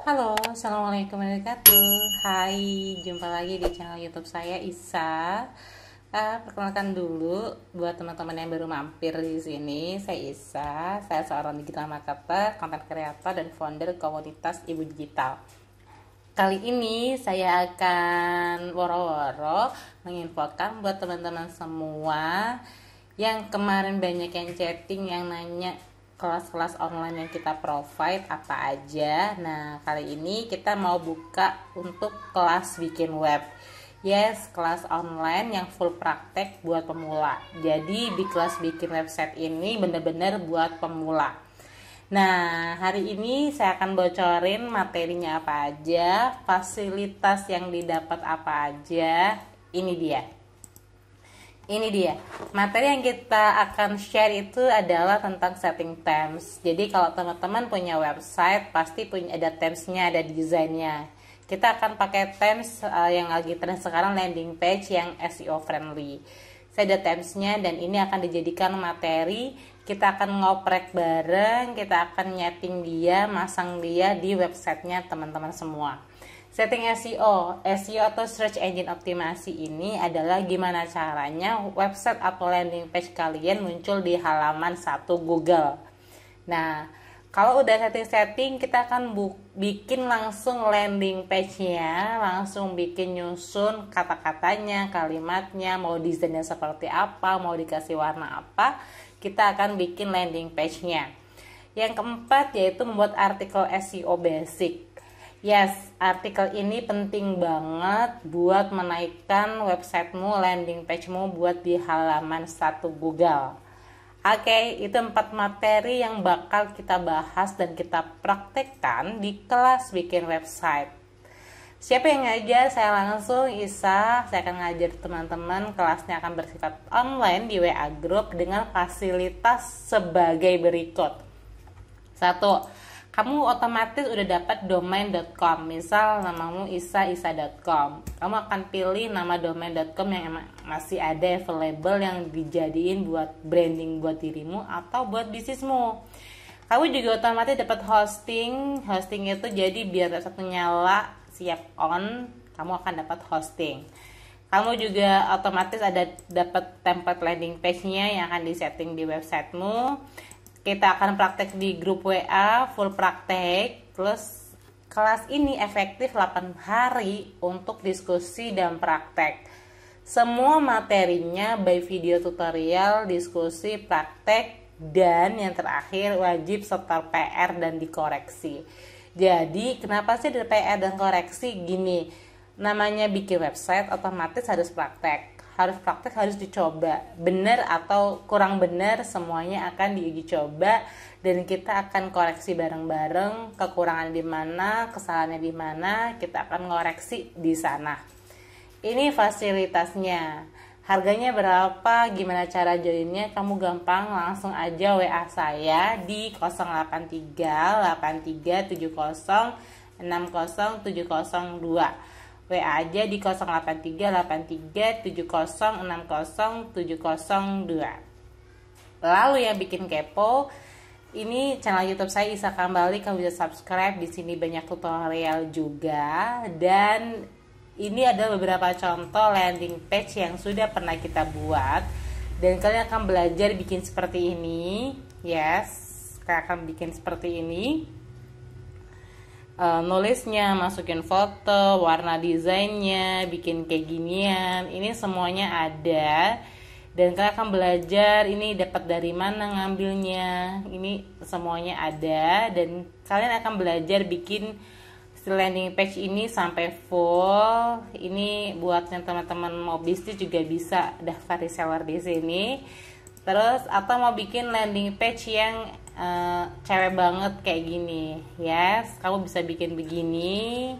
Halo, Assalamualaikum warahmatullahi Hai, jumpa lagi di channel youtube saya Isa uh, Perkenalkan dulu buat teman-teman yang baru mampir di sini Saya Isa, saya seorang digital marketer, content creator, dan founder komunitas Ibu Digital Kali ini saya akan woro-woro menginfokan buat teman-teman semua yang kemarin banyak yang chatting yang nanya kelas-kelas online yang kita provide apa aja. Nah, kali ini kita mau buka untuk kelas bikin web. Yes, kelas online yang full praktek buat pemula. Jadi di kelas bikin website ini benar-benar buat pemula. Nah, hari ini saya akan bocorin materinya apa aja, fasilitas yang didapat apa aja. Ini dia ini dia materi yang kita akan share itu adalah tentang setting themes jadi kalau teman-teman punya website pasti punya ada themesnya ada desainnya kita akan pakai themes uh, eh, yang lagi tren sekarang landing page yang SEO friendly saya ada themesnya dan ini akan dijadikan materi kita akan ngoprek bareng kita akan nyeting dia masang dia di websitenya teman-teman semua Setting SEO, SEO atau Search Engine Optimasi ini adalah gimana caranya website atau landing page kalian muncul di halaman satu Google. Nah, kalau udah setting-setting, kita akan bu- bikin langsung landing page-nya, langsung bikin nyusun kata-katanya, kalimatnya, mau desainnya seperti apa, mau dikasih warna apa, kita akan bikin landing page-nya. Yang keempat yaitu membuat artikel SEO basic. Yes, artikel ini penting banget buat menaikkan websitemu, landing pagemu buat di halaman satu Google. Oke, okay, itu empat materi yang bakal kita bahas dan kita praktekkan di kelas bikin website. Siapa yang ngajar? Saya langsung Isa. Saya akan ngajar teman-teman. Kelasnya akan bersifat online di WA Group dengan fasilitas sebagai berikut. Satu, kamu otomatis udah dapat domain.com misal namamu isaisa.com kamu akan pilih nama domain.com yang emang masih ada available yang dijadiin buat branding buat dirimu atau buat bisnismu kamu juga otomatis dapat hosting hosting itu jadi biar satu nyala siap on kamu akan dapat hosting kamu juga otomatis ada dapat template landing page-nya yang akan disetting di websitemu kita akan praktek di grup WA full praktek plus kelas ini efektif 8 hari untuk diskusi dan praktek semua materinya by video tutorial, diskusi, praktek, dan yang terakhir wajib setor PR dan dikoreksi. Jadi kenapa sih ada PR dan koreksi? Gini, namanya bikin website otomatis harus praktek harus praktek harus dicoba benar atau kurang benar semuanya akan diuji coba dan kita akan koreksi bareng-bareng kekurangan di mana kesalahannya di mana kita akan ngoreksi di sana ini fasilitasnya harganya berapa gimana cara joinnya kamu gampang langsung aja WA saya di 083 8370 60702 WA aja di 83 083837060702. Lalu yang bikin kepo, ini channel YouTube saya bisa kembali kamu bisa subscribe di sini banyak tutorial juga dan ini ada beberapa contoh landing page yang sudah pernah kita buat dan kalian akan belajar bikin seperti ini. Yes, kalian akan bikin seperti ini uh, nulisnya, masukin foto, warna desainnya, bikin kayak ginian. Ini semuanya ada dan kalian akan belajar ini dapat dari mana ngambilnya. Ini semuanya ada dan kalian akan belajar bikin si landing page ini sampai full. Ini buat yang teman-teman mau bisnis juga bisa daftar reseller di sini. Terus atau mau bikin landing page yang uh, cewek banget kayak gini yes kamu bisa bikin begini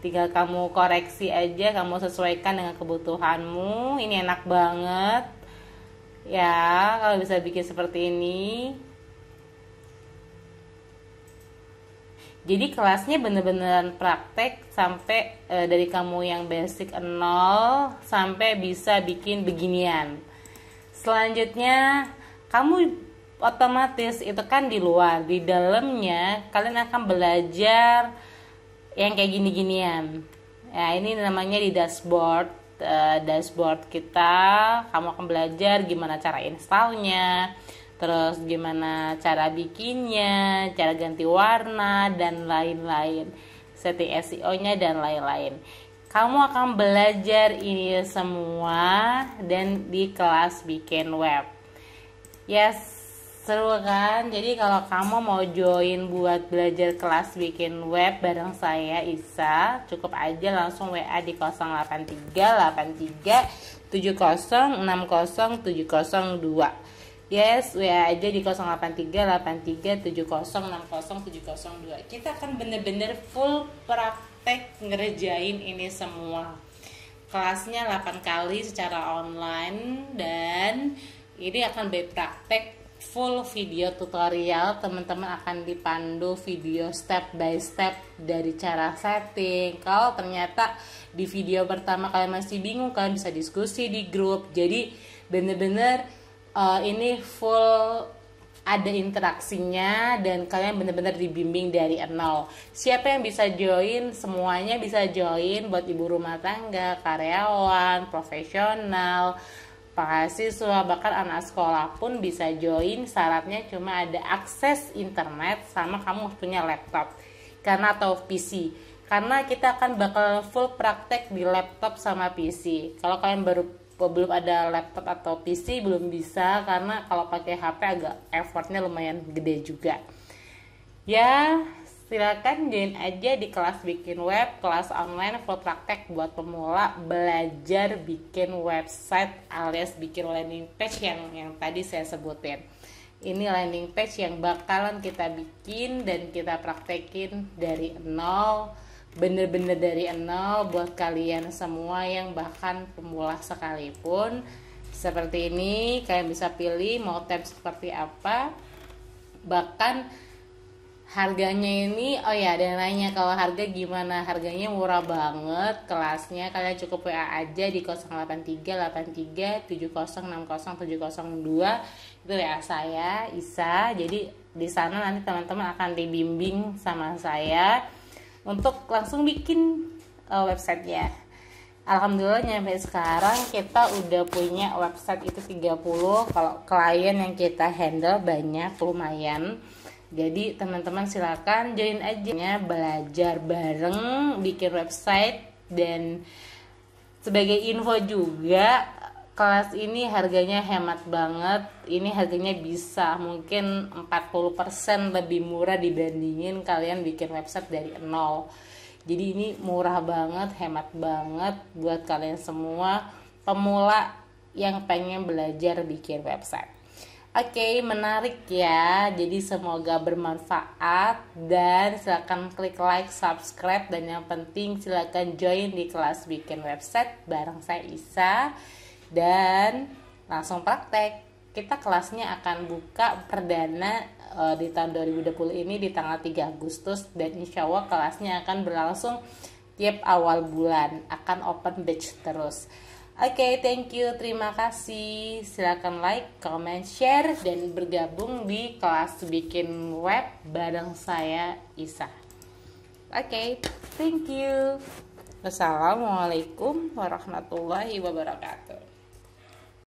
tinggal kamu koreksi aja kamu sesuaikan dengan kebutuhanmu ini enak banget ya kalau bisa bikin seperti ini jadi kelasnya bener-beneran praktek sampai e, dari kamu yang basic nol sampai bisa bikin beginian selanjutnya kamu otomatis itu kan di luar di dalamnya kalian akan belajar yang kayak gini-ginian ya ini namanya di dashboard uh, dashboard kita kamu akan belajar gimana cara installnya terus gimana cara bikinnya cara ganti warna dan lain-lain setting SEO nya dan lain-lain kamu akan belajar ini semua dan di kelas bikin web yes seru kan jadi kalau kamu mau join buat belajar kelas bikin web bareng saya Isa cukup aja langsung WA di 083 83 70 702 yes WA aja di 083 83 70 702 kita akan bener-bener full praktek ngerjain ini semua kelasnya 8 kali secara online dan ini akan berpraktek full video tutorial teman-teman akan dipandu video step by step dari cara setting kalau ternyata di video pertama kalian masih bingung kalian bisa diskusi di grup jadi bener-bener uh, ini full ada interaksinya dan kalian benar-benar dibimbing dari nol. Siapa yang bisa join? Semuanya bisa join buat ibu rumah tangga, karyawan, profesional, mahasiswa bahkan anak sekolah pun bisa join syaratnya cuma ada akses internet sama kamu harus punya laptop karena atau PC karena kita akan bakal full praktek di laptop sama PC kalau kalian baru belum ada laptop atau PC belum bisa karena kalau pakai HP agak effortnya lumayan gede juga ya Silakan join aja di kelas bikin web, kelas online full praktek buat pemula belajar bikin website alias bikin landing page yang yang tadi saya sebutin. Ini landing page yang bakalan kita bikin dan kita praktekin dari nol bener-bener dari nol buat kalian semua yang bahkan pemula sekalipun seperti ini kalian bisa pilih mau tab seperti apa bahkan harganya ini oh ya ada yang nanya kalau harga gimana harganya murah banget kelasnya kalian cukup WA aja di 083 83 7060 702 itu WA saya Isa jadi di sana nanti teman-teman akan dibimbing sama saya untuk langsung bikin uh, websitenya Alhamdulillah nyampe sekarang kita udah punya website itu 30 kalau klien yang kita handle banyak lumayan jadi teman-teman silakan join aja belajar bareng, bikin website dan sebagai info juga kelas ini harganya hemat banget. Ini harganya bisa mungkin 40% lebih murah dibandingin kalian bikin website dari nol. Jadi ini murah banget, hemat banget buat kalian semua pemula yang pengen belajar bikin website. Oke, okay, menarik ya. Jadi semoga bermanfaat dan silakan klik like, subscribe dan yang penting silakan join di kelas bikin website bareng saya Isa dan langsung praktek. Kita kelasnya akan buka perdana uh, di tahun 2020 ini di tanggal 3 Agustus dan insya Allah kelasnya akan berlangsung tiap awal bulan akan open batch terus. Oke, okay, thank you. Terima kasih. Silahkan like, comment, share, dan bergabung di kelas bikin web bareng saya, Isa. Oke, okay, thank you. Wassalamualaikum warahmatullahi wabarakatuh.